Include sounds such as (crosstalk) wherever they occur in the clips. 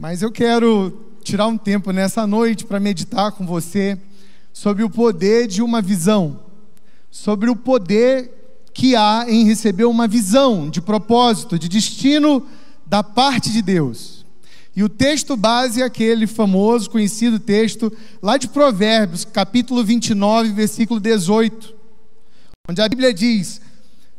Mas eu quero tirar um tempo nessa noite para meditar com você sobre o poder de uma visão, sobre o poder que há em receber uma visão de propósito, de destino da parte de Deus. E o texto base é aquele famoso, conhecido texto lá de Provérbios, capítulo 29, versículo 18, onde a Bíblia diz: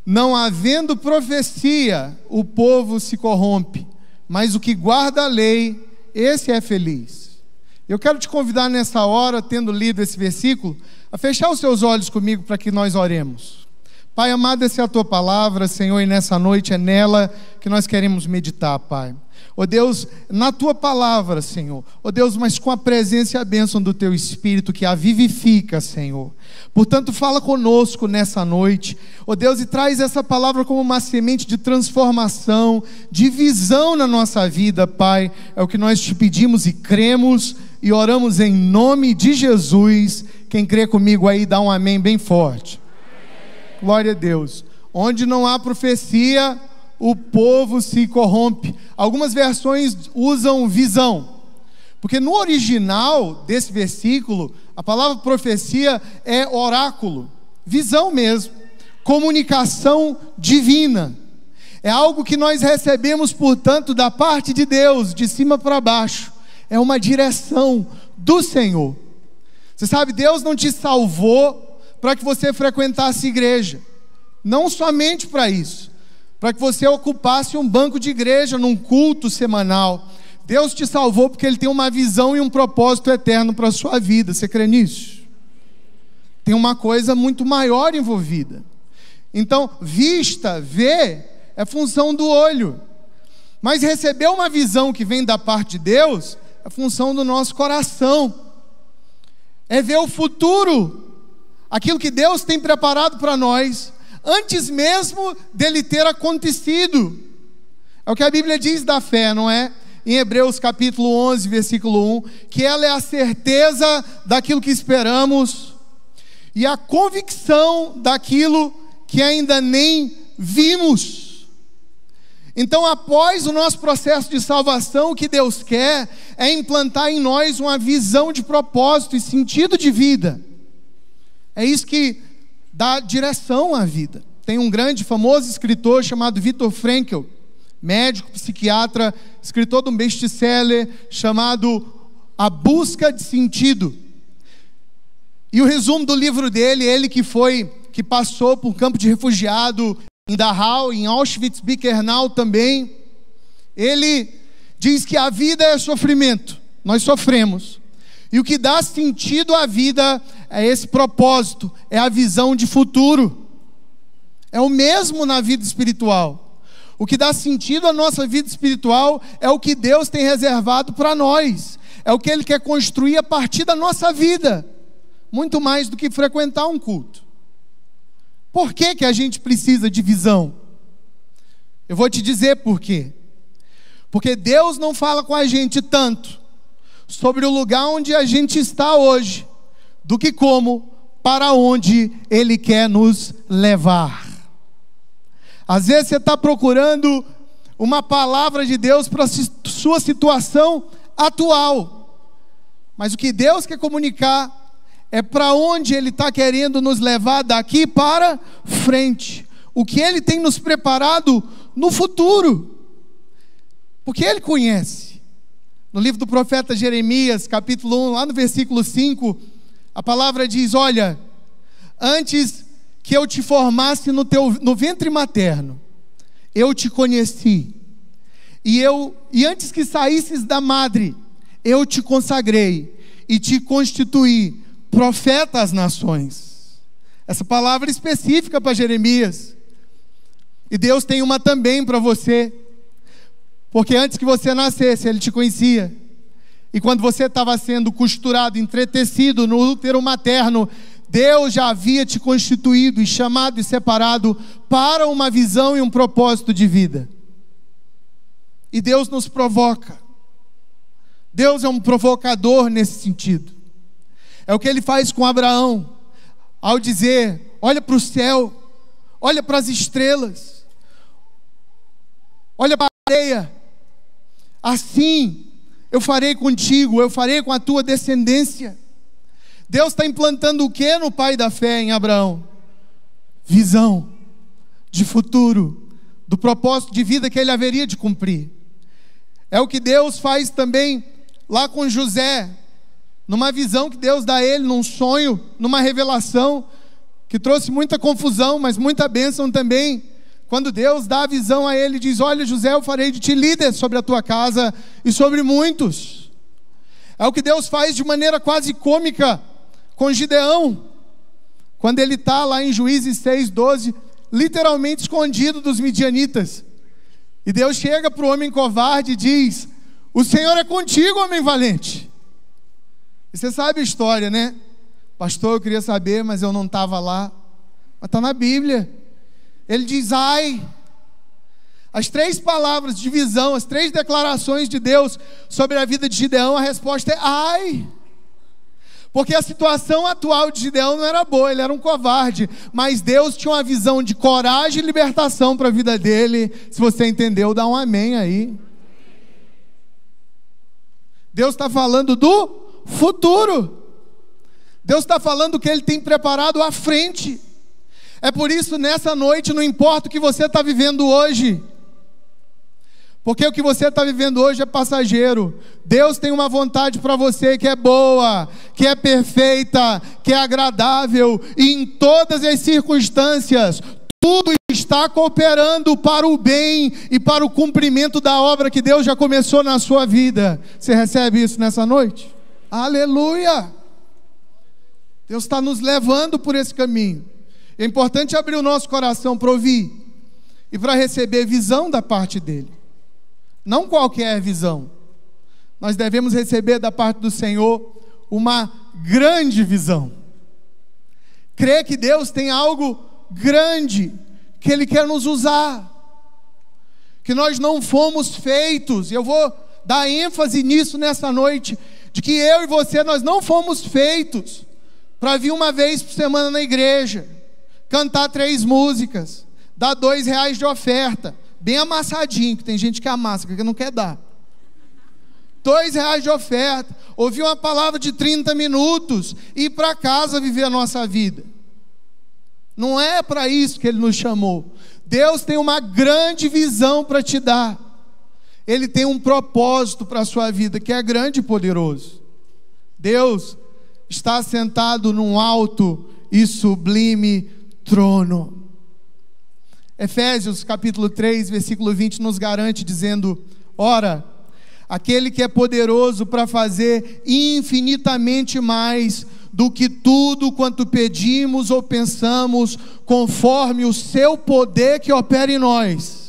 Não havendo profecia, o povo se corrompe, mas o que guarda a lei, esse é feliz. Eu quero te convidar nessa hora, tendo lido esse versículo, a fechar os seus olhos comigo para que nós oremos. Pai amado, essa é a tua palavra, Senhor, e nessa noite é nela que nós queremos meditar, Pai. Ó oh Deus, na tua palavra, Senhor. Ó oh Deus, mas com a presença e a bênção do teu Espírito que a vivifica, Senhor. Portanto, fala conosco nessa noite. Ó oh Deus, e traz essa palavra como uma semente de transformação, de visão na nossa vida, Pai. É o que nós te pedimos e cremos e oramos em nome de Jesus. Quem crê comigo aí, dá um amém bem forte. Amém. Glória a Deus. Onde não há profecia, o povo se corrompe. Algumas versões usam visão, porque no original desse versículo, a palavra profecia é oráculo, visão mesmo, comunicação divina. É algo que nós recebemos, portanto, da parte de Deus, de cima para baixo. É uma direção do Senhor. Você sabe, Deus não te salvou para que você frequentasse igreja, não somente para isso para que você ocupasse um banco de igreja num culto semanal. Deus te salvou porque Ele tem uma visão e um propósito eterno para a sua vida. Você crê nisso? Tem uma coisa muito maior envolvida. Então, vista, ver, é função do olho. Mas receber uma visão que vem da parte de Deus é função do nosso coração. É ver o futuro, aquilo que Deus tem preparado para nós, antes mesmo dele ter acontecido. É o que a Bíblia diz da fé, não é? Em Hebreus capítulo 11, versículo 1, que ela é a certeza daquilo que esperamos e a convicção daquilo que ainda nem vimos. Então, após o nosso processo de salvação, o que Deus quer é implantar em nós uma visão de propósito e sentido de vida. É isso que dá direção à vida. Tem um grande, famoso escritor chamado Viktor Frankl, médico, psiquiatra, escritor de um best-seller chamado A Busca de Sentido. E o resumo do livro dele, ele que foi, que passou por um campo de refugiado em Dachau, em Auschwitz-Birkenau também, ele diz que a vida é sofrimento. Nós sofremos. E o que dá sentido à vida é esse propósito, é a visão de futuro. É o mesmo na vida espiritual. O que dá sentido à nossa vida espiritual é o que Deus tem reservado para nós, é o que Ele quer construir a partir da nossa vida, muito mais do que frequentar um culto. Por que, que a gente precisa de visão? Eu vou te dizer por quê. Porque Deus não fala com a gente tanto sobre o lugar onde a gente está hoje, do que como, para onde Ele quer nos levar. Às vezes você está procurando uma palavra de Deus para sua situação atual, mas o que Deus quer comunicar é para onde Ele está querendo nos levar daqui para frente, o que Ele tem nos preparado no futuro, porque Ele conhece. No livro do profeta Jeremias, capítulo 1, lá no versículo 5, a palavra diz: Olha, antes que eu te formasse no, teu, no ventre materno, eu te conheci. E eu e antes que saísses da madre, eu te consagrei e te constituí profeta às nações. Essa palavra específica para Jeremias. E Deus tem uma também para você. Porque antes que você nascesse, ele te conhecia. E quando você estava sendo costurado, entretecido no útero materno, Deus já havia te constituído e chamado e separado para uma visão e um propósito de vida. E Deus nos provoca. Deus é um provocador nesse sentido. É o que ele faz com Abraão, ao dizer: olha para o céu, olha para as estrelas, olha para a areia, Assim eu farei contigo, eu farei com a tua descendência. Deus está implantando o que no pai da fé em Abraão? Visão de futuro, do propósito de vida que ele haveria de cumprir. É o que Deus faz também lá com José, numa visão que Deus dá a ele, num sonho, numa revelação, que trouxe muita confusão, mas muita bênção também. Quando Deus dá a visão a ele, diz: Olha, José, eu farei de ti líder sobre a tua casa e sobre muitos. É o que Deus faz de maneira quase cômica com Gideão, quando ele está lá em Juízes 6,12, literalmente escondido dos midianitas. E Deus chega para o homem covarde e diz: O Senhor é contigo, homem valente. E você sabe a história, né? Pastor, eu queria saber, mas eu não estava lá. Mas está na Bíblia. Ele diz: ai. As três palavras de visão, as três declarações de Deus sobre a vida de Gideão, a resposta é ai. Porque a situação atual de Gideão não era boa, ele era um covarde, mas Deus tinha uma visão de coragem e libertação para a vida dele. Se você entendeu, dá um amém aí. Deus está falando do futuro. Deus está falando que ele tem preparado à frente. É por isso, nessa noite, não importa o que você está vivendo hoje, porque o que você está vivendo hoje é passageiro. Deus tem uma vontade para você que é boa, que é perfeita, que é agradável, e em todas as circunstâncias, tudo está cooperando para o bem e para o cumprimento da obra que Deus já começou na sua vida. Você recebe isso nessa noite? Aleluia! Deus está nos levando por esse caminho. É importante abrir o nosso coração para ouvir e para receber visão da parte dele. Não qualquer visão. Nós devemos receber da parte do Senhor uma grande visão. Crer que Deus tem algo grande que Ele quer nos usar. Que nós não fomos feitos, eu vou dar ênfase nisso nessa noite, de que eu e você nós não fomos feitos para vir uma vez por semana na igreja cantar três músicas, dar dois reais de oferta, bem amassadinho, que tem gente que amassa, que não quer dar. Dois reais de oferta, ouvir uma palavra de 30 minutos e ir para casa viver a nossa vida. Não é para isso que Ele nos chamou. Deus tem uma grande visão para te dar. Ele tem um propósito para a sua vida que é grande e poderoso. Deus está sentado num alto e sublime trono. Efésios capítulo 3, versículo 20 nos garante dizendo: Ora, aquele que é poderoso para fazer infinitamente mais do que tudo quanto pedimos ou pensamos, conforme o seu poder que opera em nós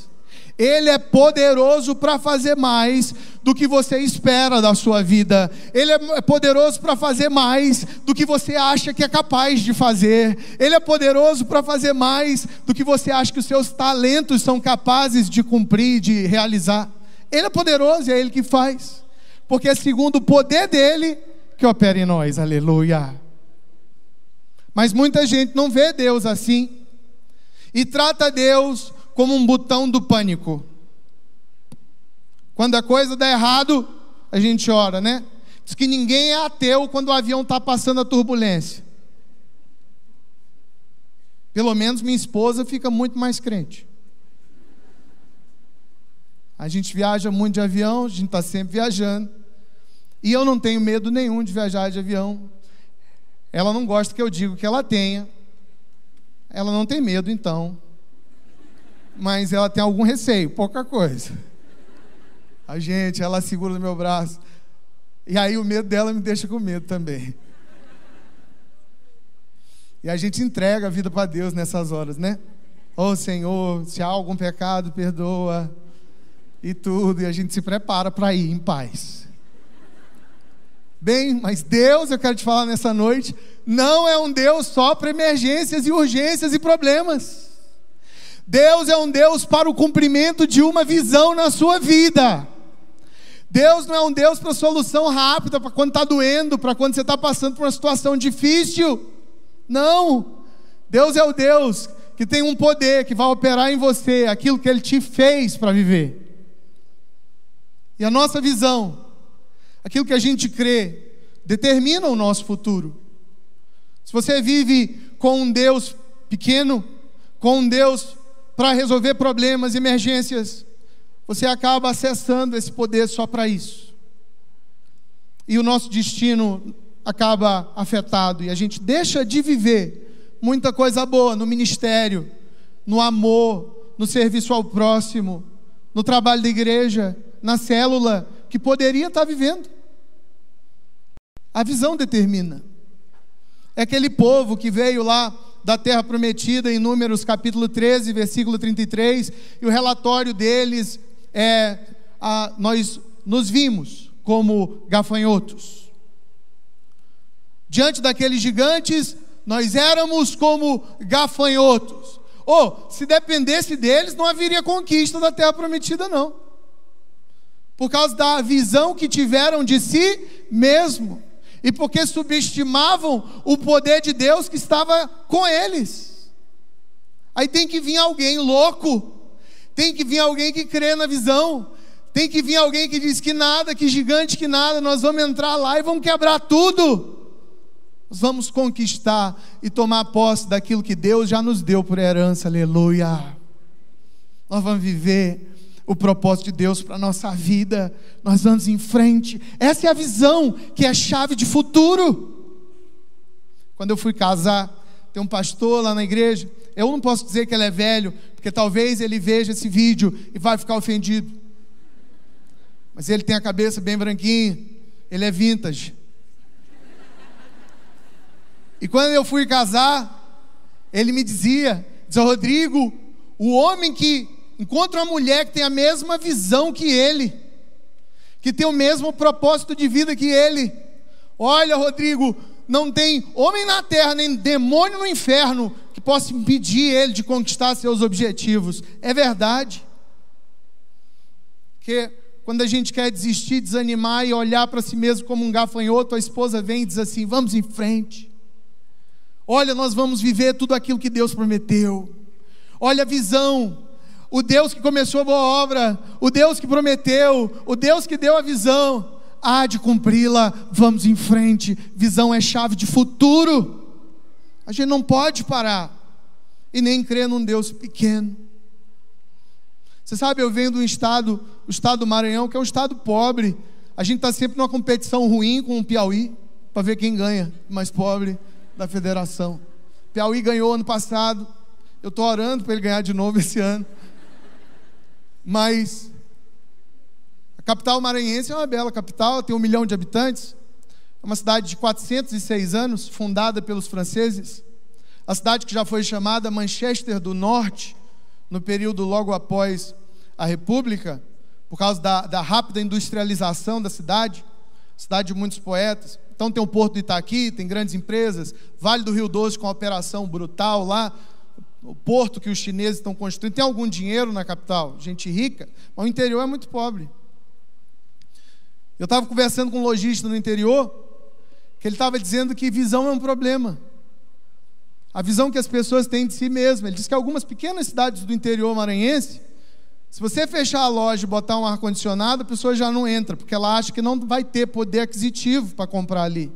ele é poderoso para fazer mais do que você espera da sua vida. Ele é poderoso para fazer mais do que você acha que é capaz de fazer. Ele é poderoso para fazer mais do que você acha que os seus talentos são capazes de cumprir, de realizar. Ele é poderoso e é ele que faz. Porque é segundo o poder dele que opera em nós. Aleluia. Mas muita gente não vê Deus assim e trata Deus como um botão do pânico. Quando a coisa dá errado, a gente ora, né? Diz que ninguém é ateu quando o avião está passando a turbulência. Pelo menos minha esposa fica muito mais crente. A gente viaja muito de avião, a gente está sempre viajando. E eu não tenho medo nenhum de viajar de avião. Ela não gosta que eu diga que ela tenha. Ela não tem medo, então mas ela tem algum receio, pouca coisa. A gente, ela segura no meu braço. E aí o medo dela me deixa com medo também. E a gente entrega a vida para Deus nessas horas, né? Ô oh, Senhor, se há algum pecado, perdoa. E tudo, e a gente se prepara para ir em paz. Bem, mas Deus, eu quero te falar nessa noite, não é um Deus só para emergências e urgências e problemas. Deus é um Deus para o cumprimento de uma visão na sua vida. Deus não é um Deus para solução rápida, para quando está doendo, para quando você está passando por uma situação difícil. Não. Deus é o Deus que tem um poder que vai operar em você aquilo que Ele te fez para viver. E a nossa visão, aquilo que a gente crê, determina o nosso futuro. Se você vive com um Deus pequeno, com um Deus para resolver problemas, emergências, você acaba acessando esse poder só para isso. E o nosso destino acaba afetado e a gente deixa de viver muita coisa boa no ministério, no amor, no serviço ao próximo, no trabalho da igreja, na célula que poderia estar tá vivendo. A visão determina. É aquele povo que veio lá da Terra Prometida, em Números capítulo 13, versículo 33, e o relatório deles é: a, Nós nos vimos como gafanhotos. Diante daqueles gigantes, nós éramos como gafanhotos. Ou, oh, se dependesse deles, não haveria conquista da terra prometida, não. Por causa da visão que tiveram de si mesmo e porque subestimavam o poder de Deus que estava com eles. Aí tem que vir alguém louco, tem que vir alguém que crê na visão, tem que vir alguém que diz que nada, que gigante, que nada, nós vamos entrar lá e vamos quebrar tudo. Nós vamos conquistar e tomar posse daquilo que Deus já nos deu por herança, aleluia. Nós vamos viver o propósito de Deus para a nossa vida, nós vamos em frente. Essa é a visão que é chave de futuro. Quando eu fui casar, tem um pastor lá na igreja. Eu não posso dizer que ele é velho, porque talvez ele veja esse vídeo e vai ficar ofendido. Mas ele tem a cabeça bem branquinha, ele é vintage. E quando eu fui casar, ele me dizia: diz, Rodrigo, o homem que encontra uma mulher que tem a mesma visão que ele, que tem o mesmo propósito de vida que ele. Olha, Rodrigo, não tem homem na terra, nem demônio no inferno que possa impedir ele de conquistar seus objetivos. É verdade. Porque quando a gente quer desistir, desanimar e olhar para si mesmo como um gafanhoto, a esposa vem e diz assim: vamos em frente. Olha, nós vamos viver tudo aquilo que Deus prometeu. Olha a visão o Deus que começou a boa obra, o Deus que prometeu, o Deus que deu a visão, há de cumpri-la, vamos em frente. Visão é chave de futuro. A gente não pode parar e nem crer num Deus pequeno. Você sabe, eu venho de um estado, o estado do Maranhão, que é um estado pobre. A gente está sempre numa competição ruim com o Piauí, para ver quem ganha, mais pobre da federação. Piauí ganhou ano passado, eu estou orando para ele ganhar de novo esse ano. Mas a capital maranhense é uma bela capital, tem um milhão de habitantes. É uma cidade de 406 anos, fundada pelos franceses. A cidade que já foi chamada Manchester do Norte, no período logo após a República, por causa da, da rápida industrialização da cidade. Cidade de muitos poetas. Então tem o Porto de Itaqui, tem grandes empresas. Vale do Rio Doce com a operação brutal lá o porto que os chineses estão construindo. Tem algum dinheiro na capital, gente rica, mas o interior é muito pobre. Eu estava conversando com um lojista no interior, que ele estava dizendo que visão é um problema. A visão que as pessoas têm de si mesmas. Ele diz que algumas pequenas cidades do interior maranhense, se você fechar a loja e botar um ar-condicionado, a pessoa já não entra, porque ela acha que não vai ter poder aquisitivo para comprar ali.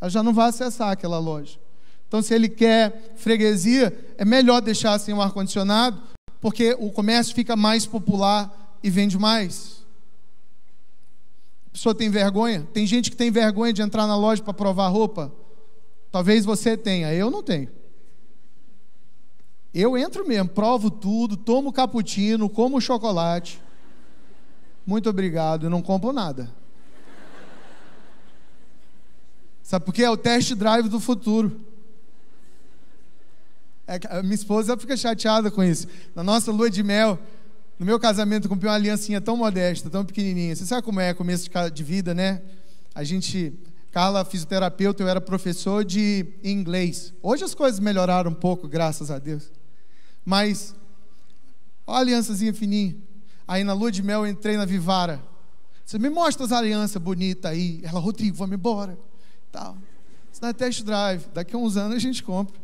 Ela já não vai acessar aquela loja. Então, se ele quer freguesia, é melhor deixar sem o ar-condicionado, porque o comércio fica mais popular e vende mais. A pessoa tem vergonha? Tem gente que tem vergonha de entrar na loja para provar roupa? Talvez você tenha, eu não tenho. Eu entro mesmo, provo tudo, tomo cappuccino, como chocolate. Muito obrigado, eu não compro nada. Sabe por quê? É o test drive do futuro. É, minha esposa fica chateada com isso. Na nossa lua de mel, no meu casamento, comprei uma aliancinha tão modesta, tão pequenininha. Você sabe como é começo de vida, né? A gente, Carla, fisioterapeuta, eu era professor de inglês. Hoje as coisas melhoraram um pouco, graças a Deus. Mas, olha a aliançazinha fininha. Aí na lua de mel eu entrei na Vivara. Você me mostra as alianças bonitas aí. Ela, Rodrigo, vamos embora. Tal. Isso não é test drive. Daqui a uns anos a gente compra.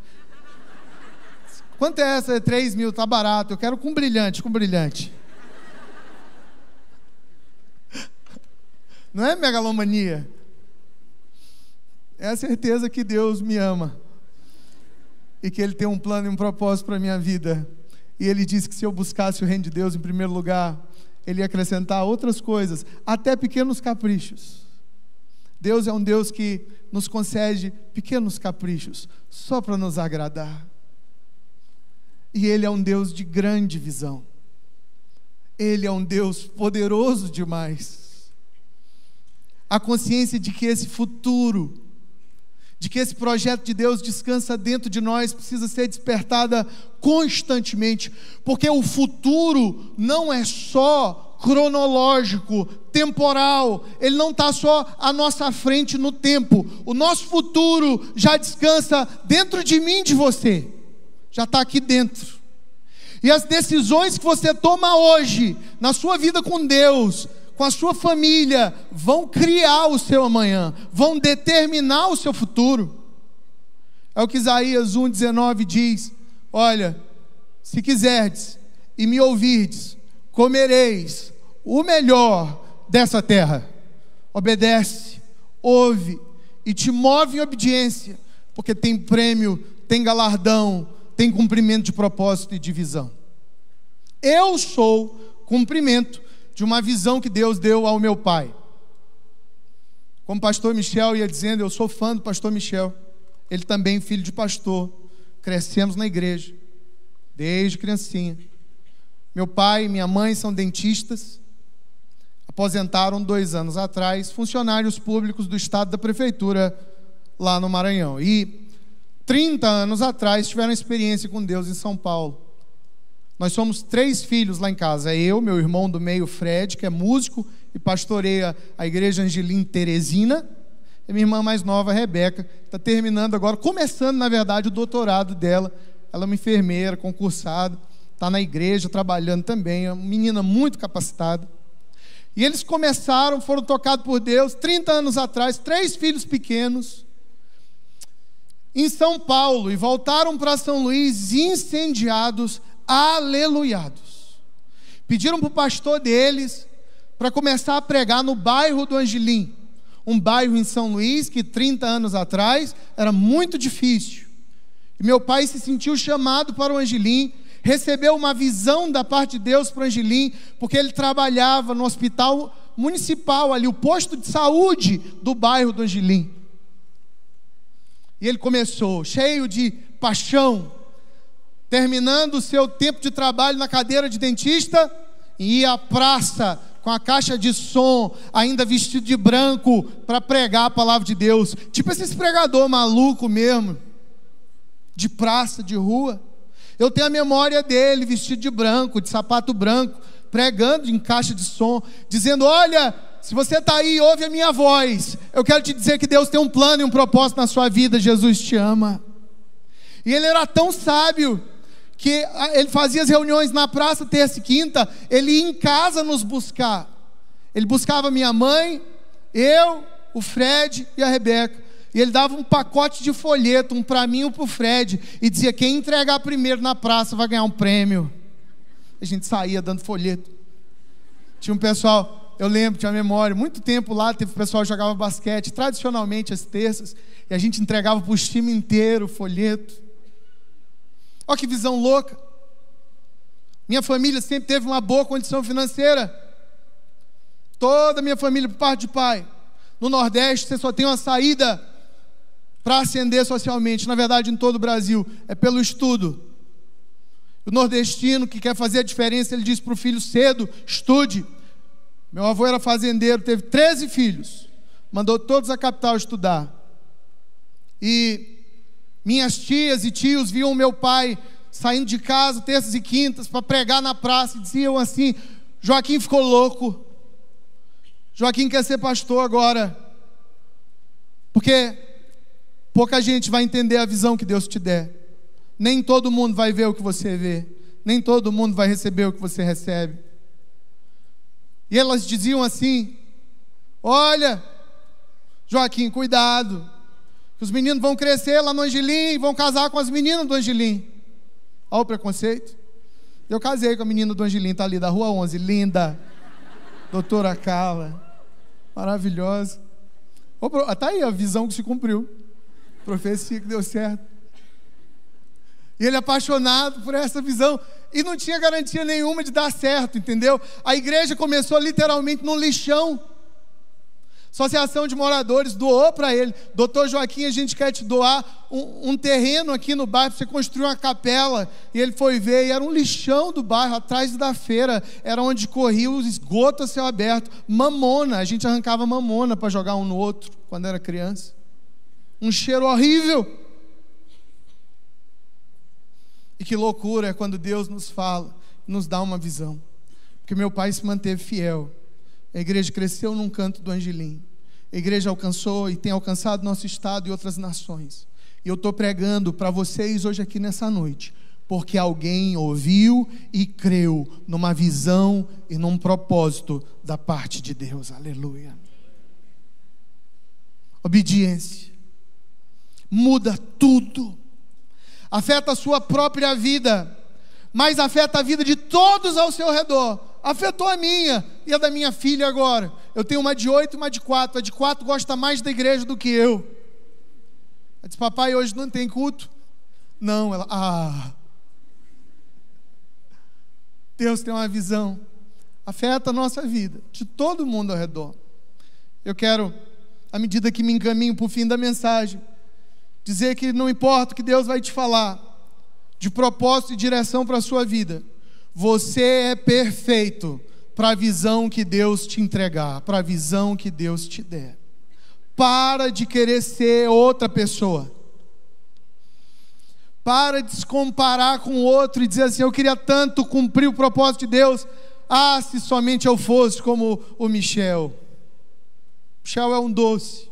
Quanto é essa? 3 mil, tá barato. Eu quero com brilhante, com brilhante. Não é megalomania. É a certeza que Deus me ama. E que Ele tem um plano e um propósito para a minha vida. E Ele disse que se eu buscasse o reino de Deus em primeiro lugar, Ele ia acrescentar outras coisas, até pequenos caprichos. Deus é um Deus que nos concede pequenos caprichos, só para nos agradar. E Ele é um Deus de grande visão. Ele é um Deus poderoso demais. A consciência de que esse futuro, de que esse projeto de Deus descansa dentro de nós, precisa ser despertada constantemente, porque o futuro não é só cronológico, temporal, ele não está só à nossa frente no tempo, o nosso futuro já descansa dentro de mim, de você já está aqui dentro. E as decisões que você toma hoje, na sua vida com Deus, com a sua família, vão criar o seu amanhã, vão determinar o seu futuro. É o que Isaías 1,19 diz: Olha, se quiserdes e me ouvirdes, comereis o melhor dessa terra. Obedece, ouve e te move em obediência, porque tem prêmio, tem galardão, tem cumprimento de propósito e de visão. Eu sou cumprimento de uma visão que Deus deu ao meu pai. Como o pastor Michel ia dizendo, eu sou fã do pastor Michel. Ele também, filho de pastor. Crescemos na igreja, desde criancinha. Meu pai e minha mãe são dentistas, aposentaram dois anos atrás, funcionários públicos do estado da prefeitura lá no Maranhão. E 30 anos atrás, tiveram experiência com Deus em São Paulo. Nós somos três filhos lá em casa. É eu, meu irmão do meio, Fred, que é músico e pastoreia a igreja Angelim Teresina. E minha irmã mais nova, Rebeca, que está terminando agora, começando, na verdade, o doutorado dela. Ela é uma enfermeira, concursada, está na igreja trabalhando também, é uma menina muito capacitada. E eles começaram, foram tocados por Deus 30 anos atrás, três filhos pequenos em São Paulo e voltaram para São Luís incendiados, aleluiados. Pediram para o pastor deles para começar a pregar no bairro do Angelim, um bairro em São Luís que 30 anos atrás era muito difícil. E meu pai se sentiu chamado para o Angelim, recebeu uma visão da parte de Deus para o Angelim, porque ele trabalhava no hospital municipal ali, o posto de saúde do bairro do Angelim. E ele começou, cheio de paixão, terminando o seu tempo de trabalho na cadeira de dentista, e ia à praça com a caixa de som, ainda vestido de branco, para pregar a palavra de Deus. Tipo esse pregador maluco mesmo, de praça, de rua. Eu tenho a memória dele vestido de branco, de sapato branco, pregando em caixa de som, dizendo: Olha, se você está aí, ouve a minha voz. Eu quero te dizer que Deus tem um plano e um propósito na sua vida. Jesus te ama. E ele era tão sábio que ele fazia as reuniões na praça, terça e quinta. Ele ia em casa nos buscar. Ele buscava minha mãe, eu, o Fred e a Rebeca. E ele dava um pacote de folheto, um para mim e um para o Fred, e dizia: quem entregar primeiro na praça vai ganhar um prêmio. A gente saía dando folheto. Tinha um pessoal, eu lembro, tinha uma memória, muito tempo lá, teve o pessoal que jogava basquete, tradicionalmente as terças, e a gente entregava para o time inteiro folheto. Olha que visão louca. Minha família sempre teve uma boa condição financeira. Toda a minha família, por parte de pai. No Nordeste, você só tem uma saída para ascender socialmente. Na verdade, em todo o Brasil, é pelo estudo. O nordestino que quer fazer a diferença, ele diz para o filho cedo: estude. Meu avô era fazendeiro, teve 13 filhos, mandou todos à capital estudar. E minhas tias e tios viam meu pai saindo de casa terças e quintas para pregar na praça e diziam assim: Joaquim ficou louco. Joaquim quer ser pastor agora. Porque pouca gente vai entender a visão que Deus te der. Nem todo mundo vai ver o que você vê, nem todo mundo vai receber o que você recebe. E elas diziam assim: Olha, Joaquim, cuidado, que os meninos vão crescer lá no Angelim e vão casar com as meninas do Angelim. Olha o preconceito. Eu casei com a menina do Angelim, tá ali da Rua 11, linda. Doutora Carla, maravilhosa. Tá aí a visão que se cumpriu. Profecia que deu certo. E ele é apaixonado por essa visão e não tinha garantia nenhuma de dar certo, entendeu? A igreja começou literalmente no lixão. Associação de moradores doou para ele, doutor Joaquim, a gente quer te doar um, um terreno aqui no bairro para você construir uma capela. E ele foi ver, e era um lixão do bairro, atrás da feira, era onde corria os esgotos a céu aberto. Mamona, a gente arrancava mamona para jogar um no outro quando era criança. Um cheiro horrível. E que loucura é quando Deus nos fala, nos dá uma visão. Porque meu pai se manteve fiel. A igreja cresceu num canto do Angelim. A igreja alcançou e tem alcançado nosso estado e outras nações. E eu estou pregando para vocês hoje aqui nessa noite, porque alguém ouviu e creu numa visão e num propósito da parte de Deus. Aleluia. Obediência muda tudo afeta a sua própria vida, mas afeta a vida de todos ao seu redor. Afetou a minha e a da minha filha agora. Eu tenho uma de oito e uma de quatro. A de quatro gosta mais da igreja do que eu. Ela disse, papai, hoje não tem culto? Não, ela, ah. Deus tem uma visão. Afeta a nossa vida, de todo mundo ao redor. Eu quero, à medida que me encaminho para o fim da mensagem, dizer que não importa o que Deus vai te falar, de propósito e direção para a sua vida, você é perfeito para a visão que Deus te entregar, para a visão que Deus te der. Para de querer ser outra pessoa. Para de se comparar com outro e dizer assim: eu queria tanto cumprir o propósito de Deus. Ah, se somente eu fosse como o Michel. Michel é um doce.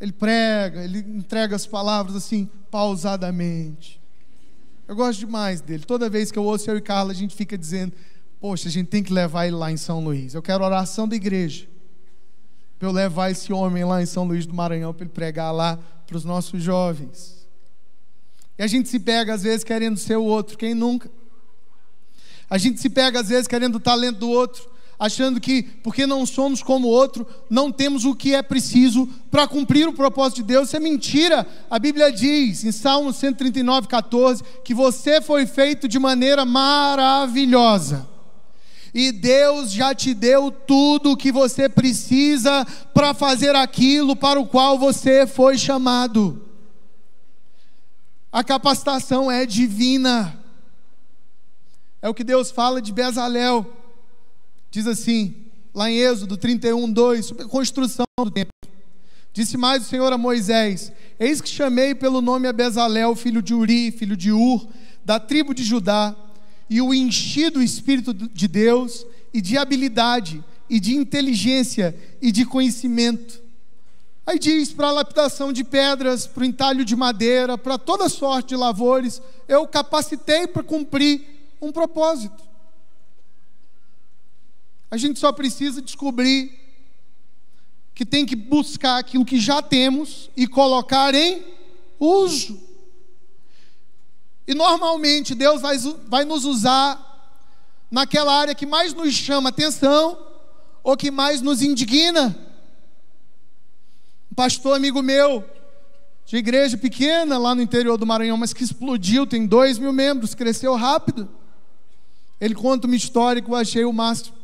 Ele prega, ele entrega as palavras assim, pausadamente. Eu gosto demais dele. Toda vez que eu ouço eu e Carla, a gente fica dizendo: Poxa, a gente tem que levar ele lá em São Luís. Eu quero oração da igreja. Para eu levar esse homem lá em São Luís do Maranhão para ele pregar lá para os nossos jovens. E a gente se pega, às vezes, querendo ser o outro, quem nunca? A gente se pega, às vezes, querendo o talento do outro achando que, porque não somos como outro, não temos o que é preciso para cumprir o propósito de Deus. Isso é mentira. A Bíblia diz, em Salmo 139, 14, que você foi feito de maneira maravilhosa. E Deus já te deu tudo o que você precisa para fazer aquilo para o qual você foi chamado. A capacitação é divina. É o que Deus fala de Bezalel Diz assim, lá em Êxodo 31, 2, sobre a construção do templo. Disse mais o Senhor a Moisés: Eis que chamei pelo nome a filho de Uri, filho de Ur, da tribo de Judá, e o enchi do Espírito de Deus, e de habilidade, e de inteligência, e de conhecimento. Aí diz para a lapidação de pedras, para o entalho de madeira, para toda sorte de lavores, eu capacitei para cumprir um propósito. A gente só precisa descobrir que tem que buscar aquilo que já temos e colocar em uso. E normalmente Deus vai, vai nos usar naquela área que mais nos chama atenção ou que mais nos indigna. Um pastor amigo meu, de igreja pequena lá no interior do Maranhão, mas que explodiu, tem dois mil membros, cresceu rápido. Ele conta uma história que eu achei o máximo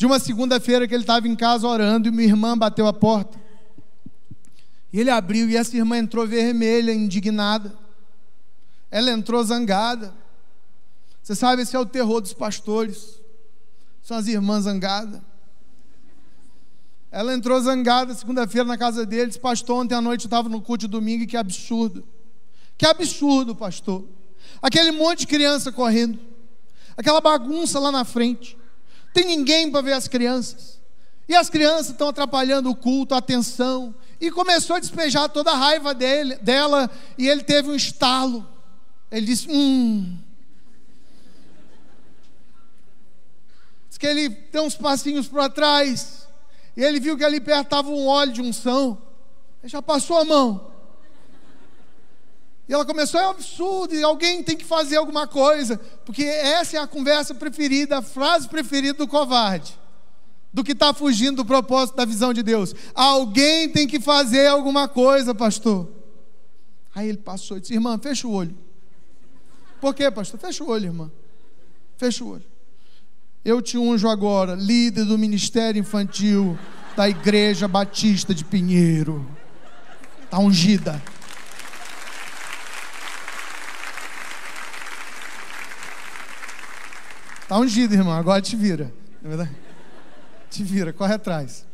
de uma segunda-feira que ele estava em casa orando e minha irmã bateu a porta. E ele abriu e essa irmã entrou vermelha, indignada. Ela entrou zangada. Você sabe, esse é o terror dos pastores. São as irmãs zangadas. Ela entrou zangada segunda-feira na casa deles. pastor, ontem à noite eu estava no culto de domingo, e que absurdo. Que absurdo, pastor. Aquele monte de criança correndo. Aquela bagunça lá na frente tem ninguém para ver as crianças. E as crianças estão atrapalhando o culto, a atenção. E começou a despejar toda a raiva dele, dela. E ele teve um estalo. Ele disse: Hum. Diz que ele deu uns passinhos para trás. E ele viu que ali perto estava um óleo de unção. Ele já passou a mão. E ela começou, é um absurdo, alguém tem que fazer alguma coisa, porque essa é a conversa preferida, a frase preferida do covarde, do que está fugindo do propósito da visão de Deus. Alguém tem que fazer alguma coisa, pastor. Aí ele passou e disse: Irmã, fecha o olho. Por quê, pastor? Fecha o olho, irmã. Fecha o olho. Eu te unjo agora, líder do ministério infantil da Igreja Batista de Pinheiro. Está ungida. Tá ungido, irmão. Agora te vira. É te vira, corre atrás.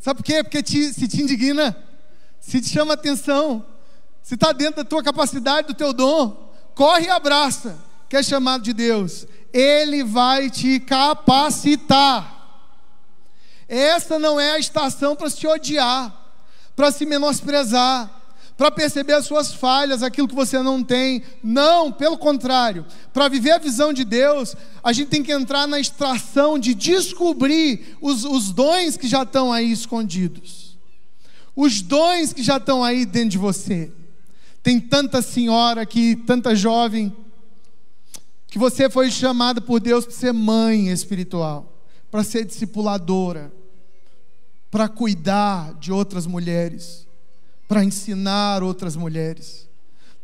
Sabe por quê? Porque te, se te indigna, se te chama atenção, se está dentro da tua capacidade, do teu dom, corre e abraça, que é chamado de Deus. Ele vai te capacitar. Essa não é a estação para se odiar, para se menosprezar, para perceber as suas falhas, aquilo que você não tem. Não, pelo contrário. Para viver a visão de Deus, a gente tem que entrar na extração de descobrir os, os dons que já estão aí escondidos. Os dons que já estão aí dentro de você. Tem tanta senhora aqui, tanta jovem, que você foi chamada por Deus para ser mãe espiritual, para ser discipuladora, para cuidar de outras mulheres para ensinar outras mulheres.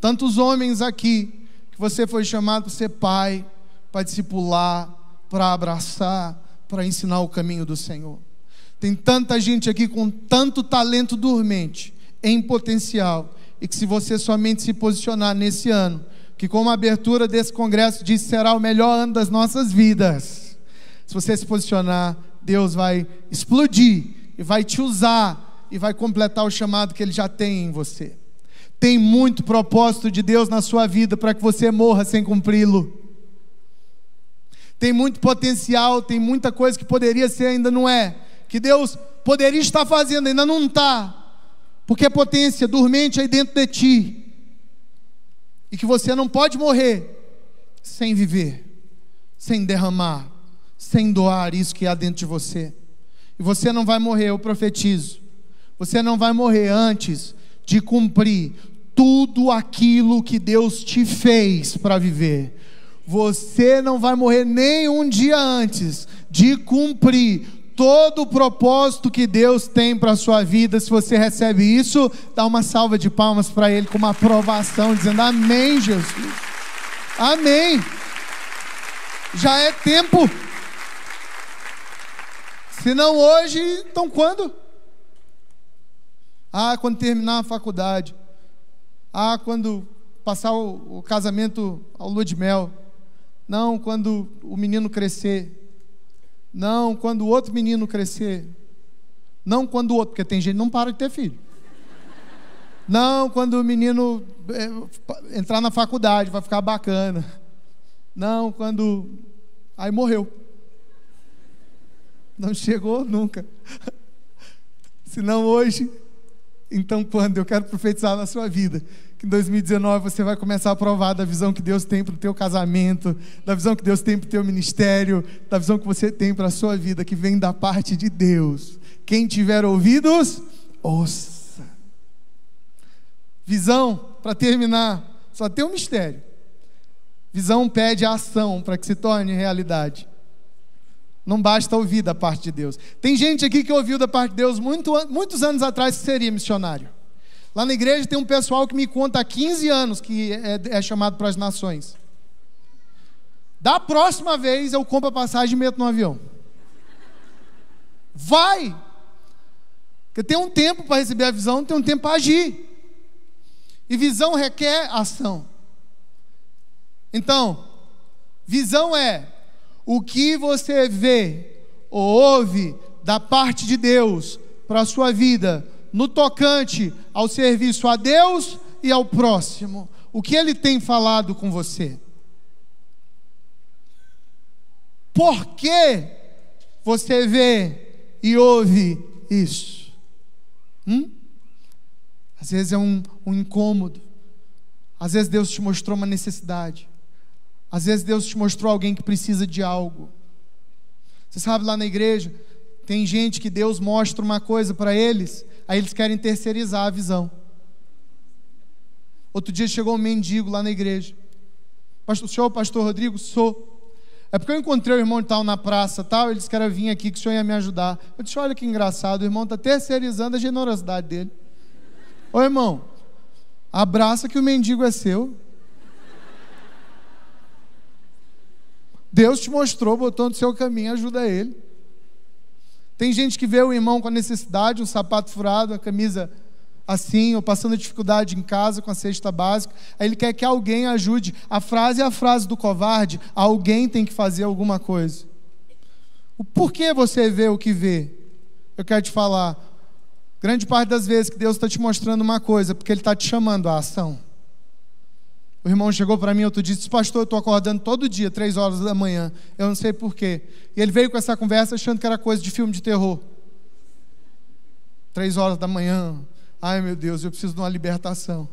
Tantos homens aqui que você foi chamado para ser pai, para discipular, para abraçar, para ensinar o caminho do Senhor. Tem tanta gente aqui com tanto talento dormente, em potencial, e que se você somente se posicionar nesse ano, que como a abertura desse congresso diz, será o melhor ano das nossas vidas. Se você se posicionar, Deus vai explodir e vai te usar e vai completar o chamado que Ele já tem em você. Tem muito propósito de Deus na sua vida para que você morra sem cumpri-lo. Tem muito potencial, tem muita coisa que poderia ser, ainda não é. Que Deus poderia estar fazendo, ainda não está. Porque é potência dormente aí dentro de ti. E que você não pode morrer sem viver, sem derramar, sem doar isso que há dentro de você. E você não vai morrer, eu profetizo. Você não vai morrer antes de cumprir tudo aquilo que Deus te fez para viver. Você não vai morrer nem um dia antes de cumprir todo o propósito que Deus tem para a sua vida. Se você recebe isso, dá uma salva de palmas para Ele com uma aprovação, dizendo: Amém, Jesus. Amém. Já é tempo. Se não hoje, então quando? Ah, quando terminar a faculdade. Ah, quando passar o, o casamento ao lua de mel. Não, quando o menino crescer. Não, quando o outro menino crescer. Não, quando o outro, porque tem gente que não para de ter filho. Não, quando o menino é, entrar na faculdade, vai ficar bacana. Não, quando. Aí morreu. Não chegou nunca. (laughs) Senão hoje então, quando eu quero profetizar na sua vida, que em 2019 você vai começar a provar da visão que Deus tem para o teu casamento, da visão que Deus tem para o teu ministério, da visão que você tem para a sua vida, que vem da parte de Deus. Quem tiver ouvidos, ouça. Visão, para terminar, só tem um mistério. Visão pede ação para que se torne realidade. Não basta ouvir da parte de Deus. Tem gente aqui que ouviu da parte de Deus muito, muitos anos atrás que seria missionário. Lá na igreja tem um pessoal que me conta há 15 anos que é, é chamado para as nações. Da próxima vez eu compro a passagem e meto no avião. Vai! Porque tem um tempo para receber a visão, tem um tempo para agir. E visão requer ação. Então, visão é o que você vê ou ouve da parte de Deus para a sua vida no tocante ao serviço a Deus e ao próximo? O que ele tem falado com você? Por que você vê e ouve isso? Hum? Às vezes é um, um incômodo. Às vezes Deus te mostrou uma necessidade. Às vezes Deus te mostrou alguém que precisa de algo. Você sabe, lá na igreja, tem gente que Deus mostra uma coisa para eles, aí eles querem terceirizar a visão. Outro dia chegou um mendigo lá na igreja. Pastor, senhor, é pastor Rodrigo, sou. É porque eu encontrei o irmão tal na praça, tal, ele disse que era vir aqui, que o senhor ia me ajudar. Eu disse, olha que engraçado, o irmão está terceirizando a generosidade dele. Ô irmão, abraça que o mendigo é seu. Deus te mostrou, botou no seu caminho, ajuda ele. Tem gente que vê o irmão com a necessidade, um sapato furado, a camisa assim, ou passando dificuldade em casa com a cesta básica, aí ele quer que alguém ajude. A frase é a frase do covarde: alguém tem que fazer alguma coisa. O porquê você vê o que vê? Eu quero te falar. Grande parte das vezes que Deus está te mostrando uma coisa, porque Ele está te chamando à ação. O irmão chegou para mim outro dia e disse: Pastor, eu estou acordando todo dia, três horas da manhã. Eu não sei porquê. E ele veio com essa conversa achando que era coisa de filme de terror. Três horas da manhã. Ai meu Deus, eu preciso de uma libertação.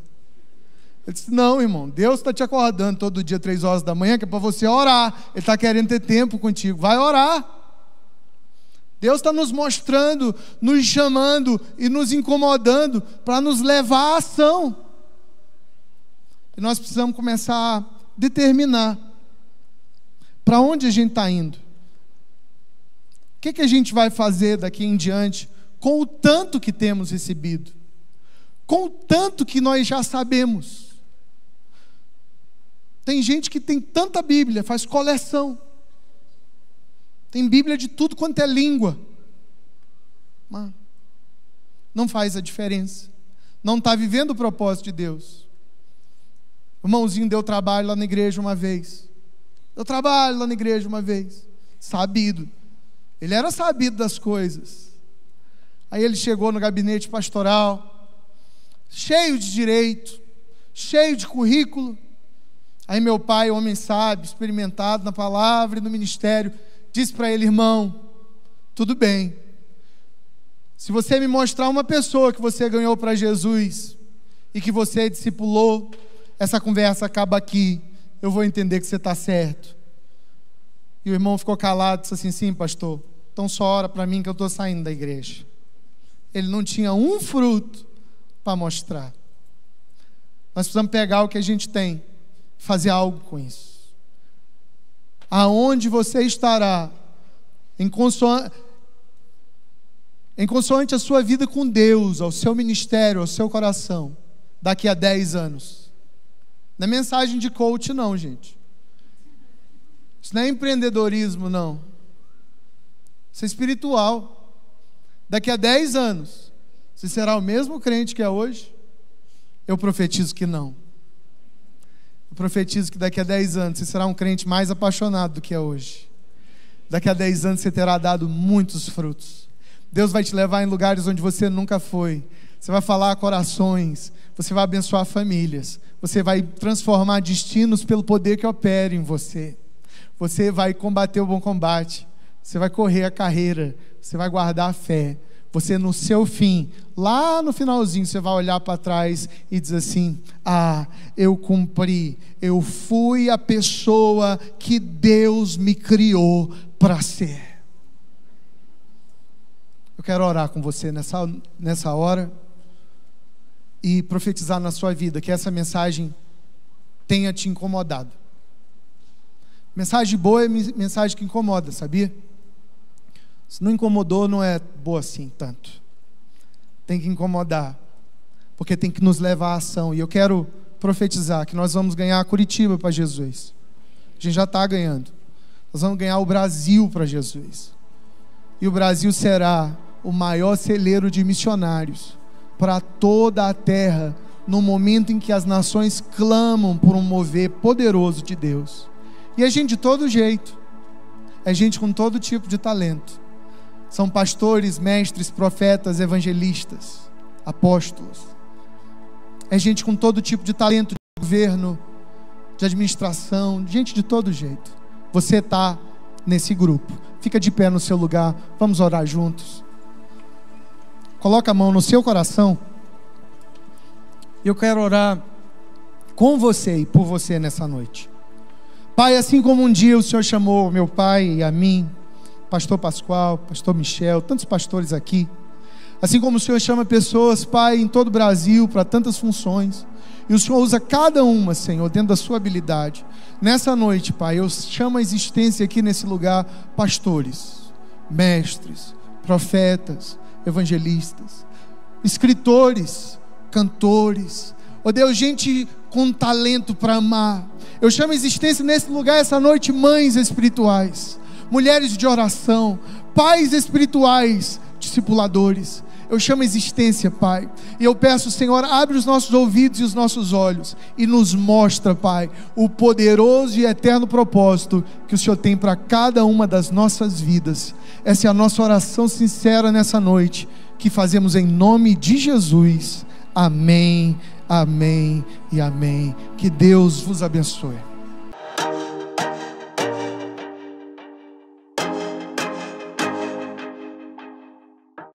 Ele disse: Não, irmão, Deus está te acordando todo dia, três horas da manhã, que é para você orar. Ele está querendo ter tempo contigo. Vai orar. Deus está nos mostrando, nos chamando e nos incomodando para nos levar à ação. E nós precisamos começar a determinar para onde a gente está indo. O que, que a gente vai fazer daqui em diante com o tanto que temos recebido, com o tanto que nós já sabemos. Tem gente que tem tanta Bíblia, faz coleção. Tem Bíblia de tudo quanto é língua. Mas não faz a diferença. Não está vivendo o propósito de Deus. O irmãozinho deu trabalho lá na igreja uma vez. Deu trabalho lá na igreja uma vez. Sabido. Ele era sabido das coisas. Aí ele chegou no gabinete pastoral, cheio de direito, cheio de currículo. Aí meu pai, homem sábio, experimentado na palavra e no ministério, disse para ele: irmão, tudo bem. Se você me mostrar uma pessoa que você ganhou para Jesus e que você discipulou, essa conversa acaba aqui, eu vou entender que você está certo. E o irmão ficou calado, disse assim: sim, pastor, então só ora para mim que eu estou saindo da igreja. Ele não tinha um fruto para mostrar. Nós precisamos pegar o que a gente tem, fazer algo com isso. Aonde você estará, em consoante, em consoante a sua vida com Deus, ao seu ministério, ao seu coração, daqui a 10 anos. Não é mensagem de coach, não, gente. Isso não é empreendedorismo, não. Isso é espiritual. Daqui a 10 anos, você será o mesmo crente que é hoje? Eu profetizo que não. Eu profetizo que daqui a 10 anos você será um crente mais apaixonado do que é hoje. Daqui a 10 anos você terá dado muitos frutos. Deus vai te levar em lugares onde você nunca foi. Você vai falar a corações, você vai abençoar famílias, você vai transformar destinos pelo poder que opera em você. Você vai combater o bom combate. Você vai correr a carreira. Você vai guardar a fé. Você, no seu fim, lá no finalzinho, você vai olhar para trás e dizer assim: Ah, eu cumpri. Eu fui a pessoa que Deus me criou para ser. Eu quero orar com você nessa, nessa hora e profetizar na sua vida que essa mensagem tenha te incomodado. Mensagem boa é mensagem que incomoda, sabia? Se não incomodou, não é boa assim tanto. Tem que incomodar, porque tem que nos levar à ação. E eu quero profetizar que nós vamos ganhar Curitiba para Jesus. A gente já está ganhando. Nós vamos ganhar o Brasil para Jesus. E o Brasil será o maior celeiro de missionários para toda a terra, no momento em que as nações clamam por um mover poderoso de Deus. E é gente de todo jeito, é gente com todo tipo de talento. São pastores, mestres, profetas, evangelistas, apóstolos. É gente com todo tipo de talento de governo, de administração, gente de todo jeito. Você está nesse grupo. Fica de pé no seu lugar, vamos orar juntos coloca a mão no seu coração. Eu quero orar com você e por você nessa noite. Pai, assim como um dia o Senhor chamou meu pai e a mim, pastor Pascoal, pastor Michel, tantos pastores aqui, assim como o Senhor chama pessoas, Pai, em todo o Brasil para tantas funções, e o Senhor usa cada uma, Senhor, dentro da sua habilidade. Nessa noite, Pai, eu chamo a existência aqui nesse lugar pastores, mestres, profetas, evangelistas, escritores, cantores, ó Deus, gente com talento para amar. Eu chamo a existência nesse lugar essa noite mães espirituais, mulheres de oração, pais espirituais, discipuladores eu chamo existência, Pai. E eu peço, Senhor, abre os nossos ouvidos e os nossos olhos e nos mostra, Pai, o poderoso e eterno propósito que o Senhor tem para cada uma das nossas vidas. Essa é a nossa oração sincera nessa noite, que fazemos em nome de Jesus. Amém, amém e amém. Que Deus vos abençoe.